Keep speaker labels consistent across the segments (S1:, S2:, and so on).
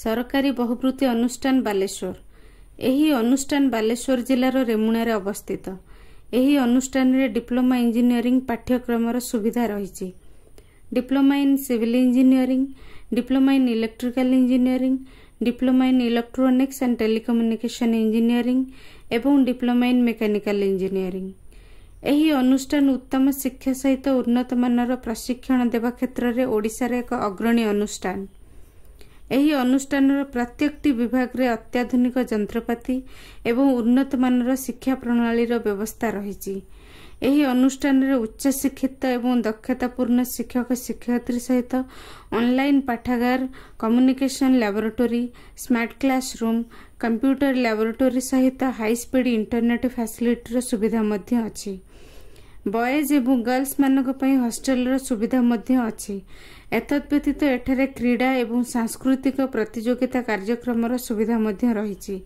S1: ସରକାରୀ ବହୁବୃତ୍ତି ଅନୁଷ୍ଠାନ ବାଲେଶ୍ୱର ଏହି ଅନୁଷ୍ଠାନ ବାଲେଶ୍ୱର ଜିଲ୍ଲାର ରେମୁଣାରେ ଅବସ୍ଥିତ ଏହି ଅନୁଷ୍ଠାନରେ ଡିପ୍ଲୋମା ଇଞ୍ଜିନିୟରିଂ ପାଠ୍ୟକ୍ରମର ସୁବିଧା ରହିଛି diploma in civil engineering diploma in electrical engineering diploma in electronics and telecommunication engineering ଏବଂ ଡିପ୍ଲୋମା ଇନ୍ ମେକାନିକାଲ୍ ଇଞ୍ଜିନିୟରିଂ ଏହି ଅନୁଷ୍ଠାନ ଉତ୍ତମ ଶିକ୍ଷା ସହିତ ଉନ୍ନତମାନର ପ୍ରଶିକ୍ଷଣ ଦେବା କ୍ଷେତ୍ରରେ ଓଡ଼ିଶାର ଏକ ଅଗ୍ରଣୀ ଅନୁଷ୍ଠାନ ଏହି ଅନୁଷ୍ଠାନର ପ୍ରତ୍ୟେକଟି ବିଭାଗରେ ଅତ୍ୟାଧୁନିକ ଯନ୍ତ୍ରପାତି ଏବଂ ଉନ୍ନତମାନର ଶିକ୍ଷା ପ୍ରଣାଳୀର ବ୍ୟବସ୍ଥା ରହିଛି ଏହି ଅନୁଷ୍ଠାନରେ ଉଚ୍ଚଶିକ୍ଷିତ ଏବଂ ଦକ୍ଷତାପୂର୍ଣ୍ଣ ଶିକ୍ଷକ ଶିକ୍ଷୟତ୍ରୀ ସହିତ ଅନ୍ଲାଇନ୍ ପାଠାଗାର communication laboratory smart class room computer laboratory ସହିତ ହାଇସ୍ପିଡ୍ ଇଣ୍ଟରନେଟ୍ ଫାସିଲିଟିର ସୁବିଧା ମଧ୍ୟ ଅଛି ବଏଜ୍ ଏବଂ ଗର୍ଲସ୍ମାନଙ୍କ ପାଇଁ ହଷ୍ଟେଲର ସୁବିଧା ମଧ୍ୟ ଅଛି ଏତଦ୍ ବ୍ୟତୀତ ଏଠାରେ କ୍ରୀଡ଼ା ଏବଂ ସାଂସ୍କୃତିକ ପ୍ରତିଯୋଗିତା କାର୍ଯ୍ୟକ୍ରମର ସୁବିଧା ମଧ୍ୟ ରହିଛି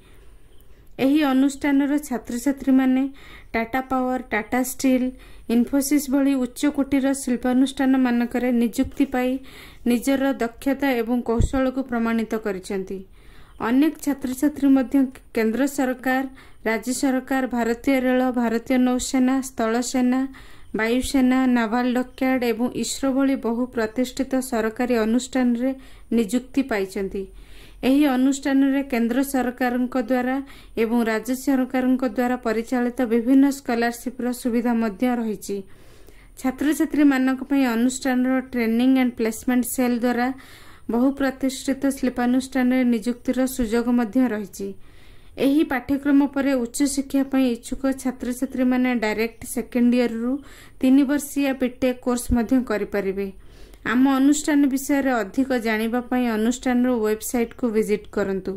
S1: ଏହି ଅନୁଷ୍ଠାନର ଛାତ୍ରଛାତ୍ରୀମାନେ ଟାଟା ପାୱାର ଟାଟା ଷ୍ଟିଲ୍ ଇନ୍ଫୋସିସ୍ ଭଳି ଉଚ୍ଚକୋଟୀର ଶିଳ୍ପାନୁଷ୍ଠାନମାନଙ୍କରେ ନିଯୁକ୍ତି ପାଇ ନିଜର ଦକ୍ଷତା ଏବଂ କୌଶଳକୁ ପ୍ରମାଣିତ କରିଛନ୍ତି ଅନେକ ଛାତ୍ରଛାତ୍ରୀ ମଧ୍ୟ କେନ୍ଦ୍ର ସରକାର ରାଜ୍ୟ ସରକାର ଭାରତୀୟ ରେଳ ଭାରତୀୟ ନୌସେନା ସ୍ଥଳସେନା ବାୟୁସେନା ନାଭାଲ ଡକ୍ୟାର୍ଡ ଏବଂ ଇସ୍ରୋ ଭଳି ବହୁ ପ୍ରତିଷ୍ଠିତ ସରକାରୀ ଅନୁଷ୍ଠାନରେ ନିଯୁକ୍ତି ପାଇଛନ୍ତି ଏହି ଅନୁଷ୍ଠାନରେ କେନ୍ଦ୍ର ସରକାରଙ୍କ ଦ୍ୱାରା ଏବଂ ରାଜ୍ୟ ସରକାରଙ୍କ ଦ୍ୱାରା ପରିଚାଳିତ ବିଭିନ୍ନ ସ୍କଲାରସିପ୍ର ସୁବିଧା ମଧ୍ୟ ରହିଛି ଛାତ୍ରଛାତ୍ରୀମାନଙ୍କ ପାଇଁ ଅନୁଷ୍ଠାନର ଟ୍ରେନିଂ ଆଣ୍ଡ ପ୍ଲେସମେଣ୍ଟ ସେଲ୍ ଦ୍ୱାରା ବହୁ ପ୍ରତିଷ୍ଠିତ ଶିଳ୍ପାନୁଷ୍ଠାନରେ ନିଯୁକ୍ତିର ସୁଯୋଗ ମଧ୍ୟ ରହିଛି ଏହି ପାଠ୍ୟକ୍ରମ ପରେ ଉଚ୍ଚଶିକ୍ଷା ପାଇଁ ଇଚ୍ଛୁକ ଛାତ୍ରଛାତ୍ରୀମାନେ ଡାଇରେକ୍ଟ ସେକେଣ୍ଡ ଇୟରରୁ ତିନି ବର୍ଷିଆ ବିଟେକ୍ କୋର୍ସ ମଧ୍ୟ କରିପାରିବେ ଆମ ଅନୁଷ୍ଠାନ ବିଷୟରେ ଅଧିକ ଜାଣିବା ପାଇଁ ଅନୁଷ୍ଠାନର ୱେବ୍ସାଇଟ୍କୁ ଭିଜିଟ୍ କରନ୍ତୁ